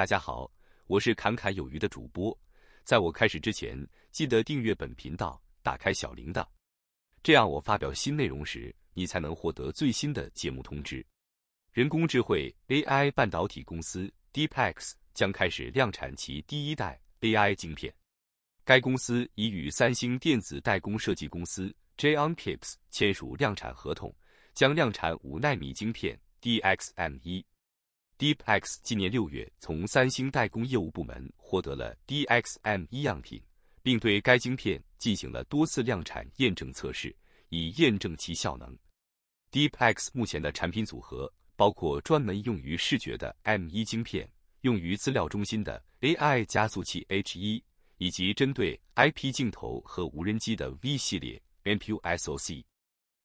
大家好，我是侃侃有余的主播。在我开始之前，记得订阅本频道，打开小铃铛，这样我发表新内容时，你才能获得最新的节目通知。人工智慧 AI 半导体公司 DeepX 将开始量产其第一代 AI 晶片。该公司已与三星电子代工设计公司 j o n k i p s 签署量产合同，将量产五纳米晶片 DXM 一。DeepX 今年六月从三星代工业务部门获得了 DXM 一样品，并对该晶片进行了多次量产验证测试，以验证其效能。DeepX 目前的产品组合包括专门用于视觉的 M 一晶片，用于资料中心的 AI 加速器 H 一，以及针对 IP 镜头和无人机的 V 系列 MPUSOC。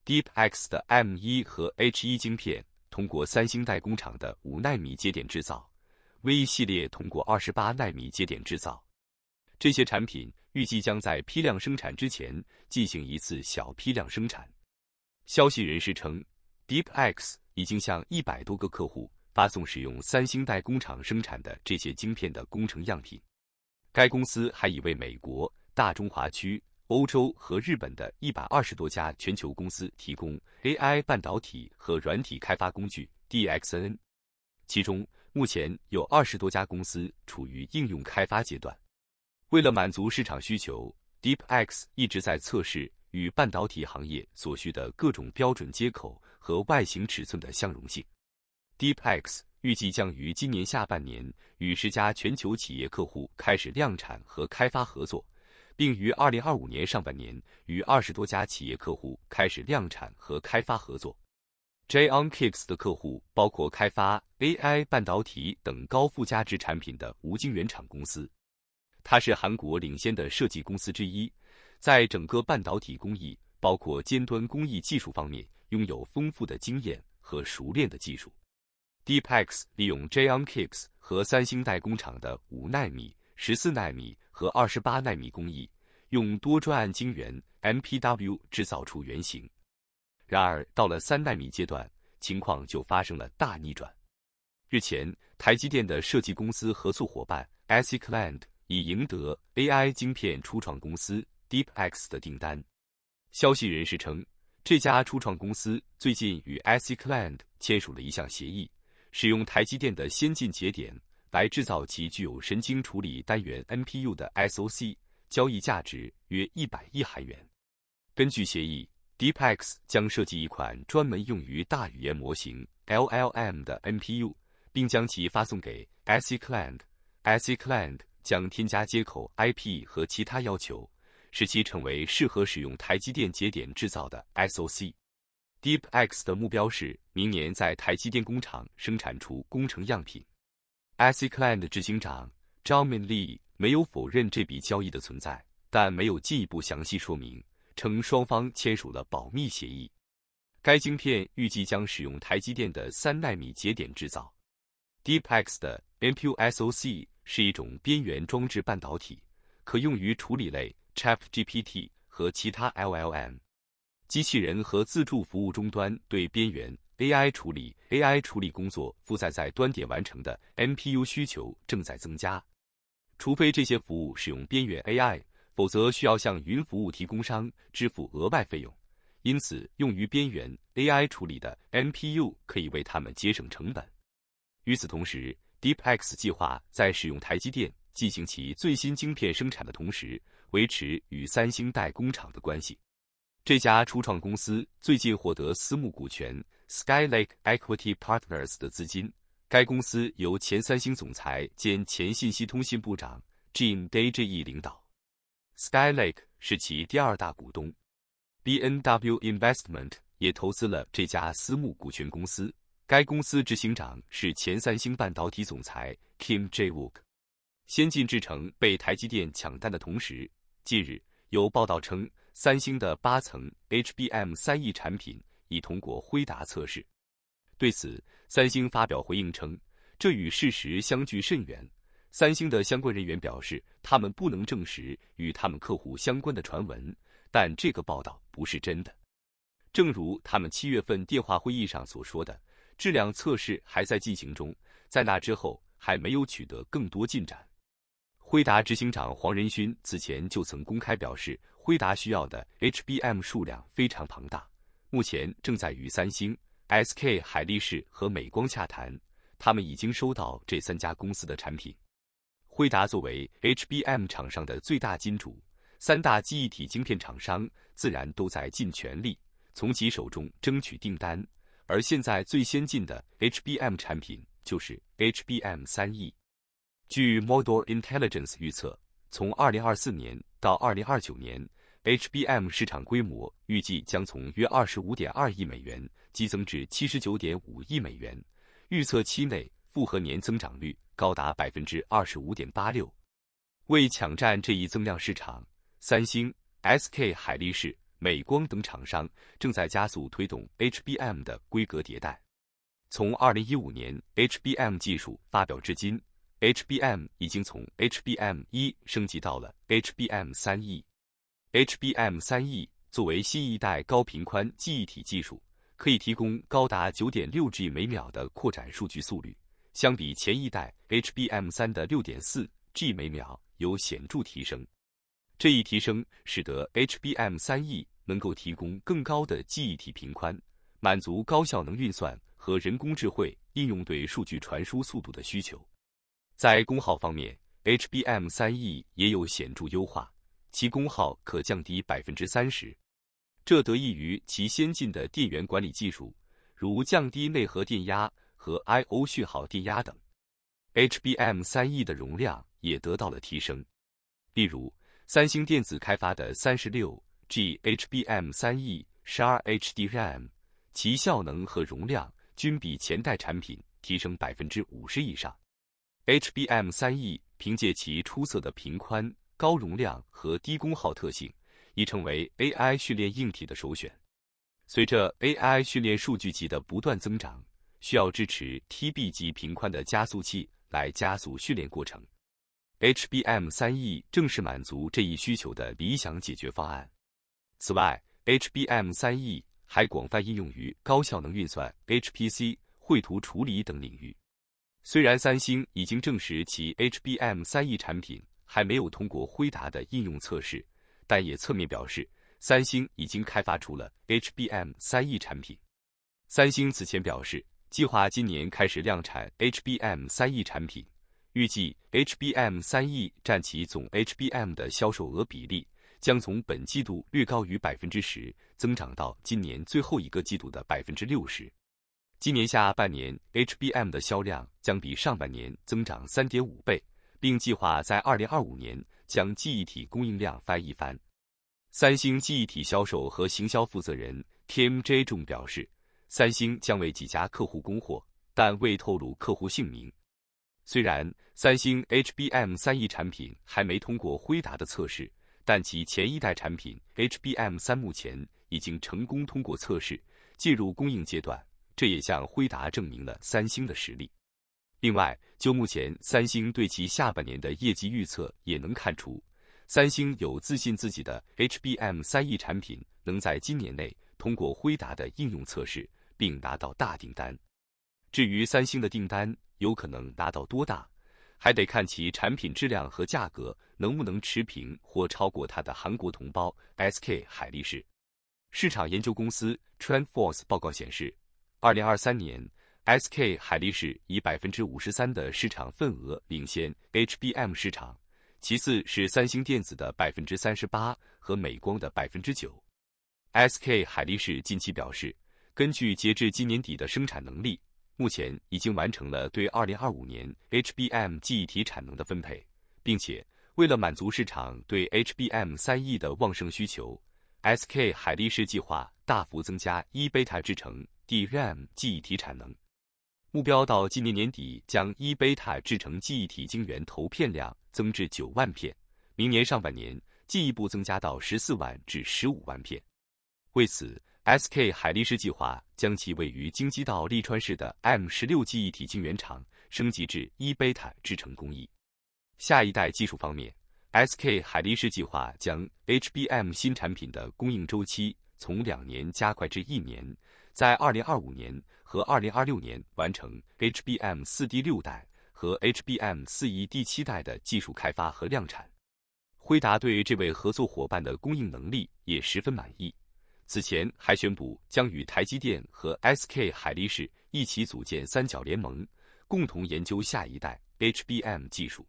DeepX 的 M 一和 H 一晶片。通过三星代工厂的五纳米节点制造，V 系列通过二十八纳米节点制造。这些产品预计将在批量生产之前进行一次小批量生产。消息人士称，DeepX 已经向一百多个客户发送使用三星代工厂生产的这些晶片的工程样品。该公司还已为美国大中华区。欧洲和日本的一百二十多家全球公司提供 AI 半导体和软体开发工具 DXN，其中目前有二十多家公司处于应用开发阶段。为了满足市场需求，DeepX 一直在测试与半导体行业所需的各种标准接口和外形尺寸的相容性。DeepX 预计将于今年下半年与十家全球企业客户开始量产和开发合作。并于二零二五年上半年与二十多家企业客户开始量产和开发合作。j o n Kicks 的客户包括开发 AI 半导体等高附加值产品的无晶原厂公司。它是韩国领先的设计公司之一，在整个半导体工艺，包括尖端工艺技术方面，拥有丰富的经验和熟练的技术。Deepex 利用 j o n Kicks 和三星代工厂的五纳米。十四纳米和二十八纳米工艺用多转岸晶圆 （MPW） 制造出原型。然而，到了三纳米阶段，情况就发生了大逆转。日前，台积电的设计公司合作伙伴 ASIC Land 已赢得 AI 晶片初创公司 DeepX 的订单。消息人士称，这家初创公司最近与 ASIC Land 签署了一项协议，使用台积电的先进节点。来制造其具有神经处理单元 NPU 的 SoC，交易价值约一百亿韩元。根据协议，Deepx 将设计一款专门用于大语言模型 LLM 的 NPU，并将其发送给 s i c l a n d s i c l a n d 将添加接口 IP 和其他要求，使其成为适合使用台积电节点制造的 SoC。Deepx 的目标是明年在台积电工厂生产出工程样品。i c c Land 执行长 j n m i n Lee 没有否认这笔交易的存在，但没有进一步详细说明，称双方签署了保密协议。该晶片预计将使用台积电的三纳米节点制造。DeepX 的 MPUSOC 是一种边缘装置半导体，可用于处理类 ChatGPT 和其他 LLM 机器人和自助服务终端对边缘。AI 处理，AI 处理工作负载在端点完成的 NPU 需求正在增加。除非这些服务使用边缘 AI，否则需要向云服务提供商支付额外费用。因此，用于边缘 AI 处理的 NPU 可以为他们节省成本。与此同时，DeepX 计划在使用台积电进行其最新晶片生产的同时，维持与三星代工厂的关系。这家初创公司最近获得私募股权。Skylake Equity Partners 的资金。该公司由前三星总裁兼前信息通信部长 Jim Day J 领导。Skylake 是其第二大股东。BNW Investment 也投资了这家私募股权公司。该公司执行长是前三星半导体总裁 Kim J Wook。先进制程被台积电抢单的同时，近日有报道称，三星的八层 HBM 三 E 产品。已通过辉达测试。对此，三星发表回应称，这与事实相距甚远。三星的相关人员表示，他们不能证实与他们客户相关的传闻，但这个报道不是真的。正如他们七月份电话会议上所说的，质量测试还在进行中，在那之后还没有取得更多进展。辉达执行长黄仁勋此前就曾公开表示，辉达需要的 HBM 数量非常庞大。目前正在与三星、SK 海力士和美光洽谈，他们已经收到这三家公司的产品。辉达作为 HBM 厂商的最大金主，三大记忆体晶片厂商自然都在尽全力从其手中争取订单。而现在最先进的 HBM 产品就是 HBM 三 E。据 Model Intelligence 预测，从2024年到2029年。HBM 市场规模预计将从约二十五点二亿美元激增至七十九点五亿美元，预测期内复合年增长率高达百分之二十五点八六。为抢占这一增量市场，三星、SK 海力士、美光等厂商正在加速推动 HBM 的规格迭代。从二零一五年 HBM 技术发表至今，HBM 已经从 HBM 一升级到了 HBM 三 E。HBM 3E 作为新一代高频宽记忆体技术，可以提供高达 9.6G 每秒的扩展数据速率，相比前一代 HBM 3的 6.4G 每秒有显著提升。这一提升使得 HBM 3E 能够提供更高的记忆体频宽，满足高效能运算和人工智慧应用对数据传输速度的需求。在功耗方面，HBM 3E 也有显著优化。其功耗可降低百分之三十，这得益于其先进的电源管理技术，如降低内核电压和 I/O 讯号电压等。HBM 三 E 的容量也得到了提升，例如三星电子开发的三十六 G HBM 三 E 十二 HDRAM，其效能和容量均比前代产品提升百分之五十以上。HBM 三 E 凭借其出色的频宽。高容量和低功耗特性已成为 AI 训练硬体的首选。随着 AI 训练数据集的不断增长，需要支持 TB 级频宽的加速器来加速训练过程。HBM3E 正是满足这一需求的理想解决方案。此外，HBM3E 还广泛应用于高效能运算 （HPC）、绘图处理等领域。虽然三星已经证实其 HBM3E 产品。还没有通过辉达的应用测试，但也侧面表示三星已经开发出了 HBM 三 E 产品。三星此前表示，计划今年开始量产 HBM 三 E 产品，预计 HBM 三 E 占其总 HBM 的销售额比例将从本季度略高于百分之十增长到今年最后一个季度的百分之六十。今年下半年 HBM 的销量将比上半年增长三点五倍。并计划在2025年将记忆体供应量翻一番。三星记忆体销售和行销负责人 Kim J 中表示，三星将为几家客户供货，但未透露客户姓名。虽然三星 HBM 三 E 产品还没通过辉达的测试，但其前一代产品 HBM 三目前已经成功通过测试，进入供应阶段，这也向辉达证明了三星的实力。另外，就目前三星对其下半年的业绩预测也能看出，三星有自信自己的 HBM 三 E 产品能在今年内通过辉达的应用测试，并拿到大订单。至于三星的订单有可能拿到多大，还得看其产品质量和价格能不能持平或超过它的韩国同胞 SK 海力士。市场研究公司 TrendForce 报告显示，二零二三年。SK 海力士以百分之五十三的市场份额领先 HBM 市场，其次是三星电子的百分之三十八和美光的百分之九。SK 海力士近期表示，根据截至今年底的生产能力，目前已经完成了对二零二五年 HBM 记忆体产能的分配，并且为了满足市场对 HBM 三 E 的旺盛需求，SK 海力士计划大幅增加 e b 一 t a 制成 DRAM 记忆体产能。目标到今年年底将一贝塔制成记忆体晶圆投片量增至九万片，明年上半年进一步增加到十四万至十五万片。为此，SK 海力士计划将其位于京畿道利川市的 M 十六记忆体晶圆厂升级至一贝塔制成工艺。下一代技术方面，SK 海力士计划将 HBM 新产品的供应周期。从两年加快至一年，在二零二五年和二零二六年完成 HBM 四 D 六代和 HBM 四 E 第七代的技术开发和量产。辉达对这位合作伙伴的供应能力也十分满意。此前还宣布将与台积电和 SK 海力士一起组建三角联盟，共同研究下一代 HBM 技术。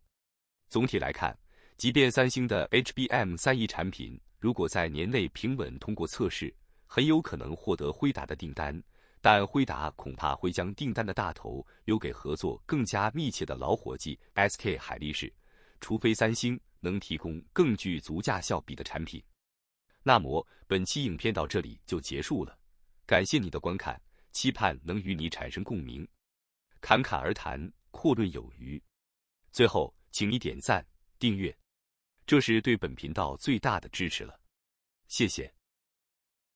总体来看，即便三星的 HBM 三 E 产品。如果在年内平稳通过测试，很有可能获得辉达的订单，但辉达恐怕会将订单的大头留给合作更加密切的老伙计 SK 海力士，除非三星能提供更具足价效比的产品。那么本期影片到这里就结束了，感谢你的观看，期盼能与你产生共鸣，侃侃而谈，阔论有余。最后，请你点赞、订阅。这是对本频道最大的支持了，谢谢。